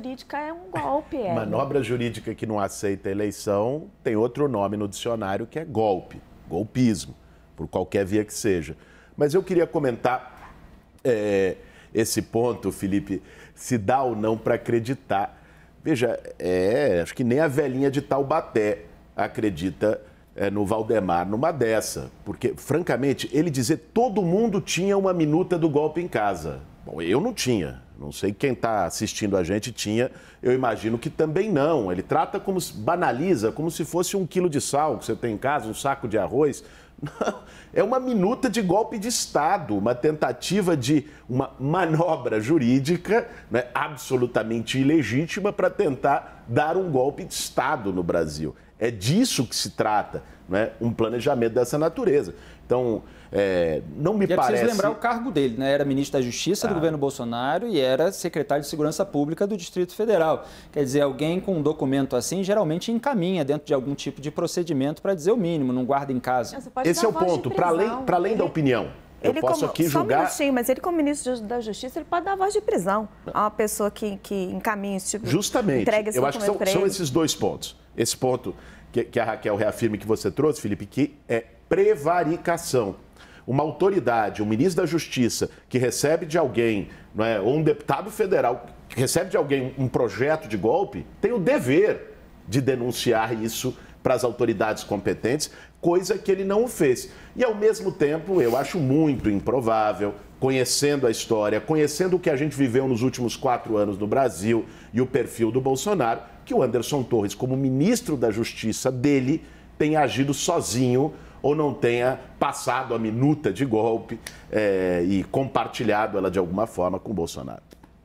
jurídica é um golpe. É. Manobra jurídica que não aceita eleição tem outro nome no dicionário que é golpe, golpismo, por qualquer via que seja. Mas eu queria comentar é, esse ponto, Felipe, se dá ou não para acreditar. Veja, é, acho que nem a velhinha de Taubaté acredita é, no Valdemar numa dessa, porque, francamente, ele dizer todo mundo tinha uma minuta do golpe em casa. Bom, eu não tinha. Não sei quem está assistindo a gente tinha, eu imagino que também não. Ele trata como se, banaliza, como se fosse um quilo de sal que você tem em casa, um saco de arroz. Não, é uma minuta de golpe de Estado, uma tentativa de uma manobra jurídica né, absolutamente ilegítima para tentar dar um golpe de Estado no Brasil. É disso que se trata, né? um planejamento dessa natureza. Então, é, não me e é parece. preciso lembrar o cargo dele, né? Era ministro da Justiça ah. do governo Bolsonaro e era secretário de Segurança Pública do Distrito Federal. Quer dizer, alguém com um documento assim geralmente encaminha dentro de algum tipo de procedimento para dizer o mínimo, não guarda em casa. Esse é o ponto, para além, além da opinião. Eu ele posso como, aqui julgar... Só um minutinho, mas ele como ministro da Justiça, ele pode dar voz de prisão a uma pessoa que, que encaminha esse tipo Justamente, entrega Justamente. eu acho que são, são, esses dois pontos. Esse ponto que, que a Raquel reafirma que você trouxe, Felipe, que é prevaricação uma autoridade, um ministro da Justiça, que recebe de alguém, não é, ou um deputado federal, que recebe de alguém um projeto de golpe, tem o dever de denunciar isso para as autoridades competentes, coisa que ele não fez. E ao mesmo tempo, eu acho muito improvável, conhecendo a história, conhecendo o que a gente viveu nos últimos quatro anos no Brasil e o perfil do Bolsonaro, que o Anderson Torres, como ministro da Justiça dele, tenha agido sozinho ou não tenha passado a minuta de golpe é, e compartilhado ela de alguma forma com o Bolsonaro.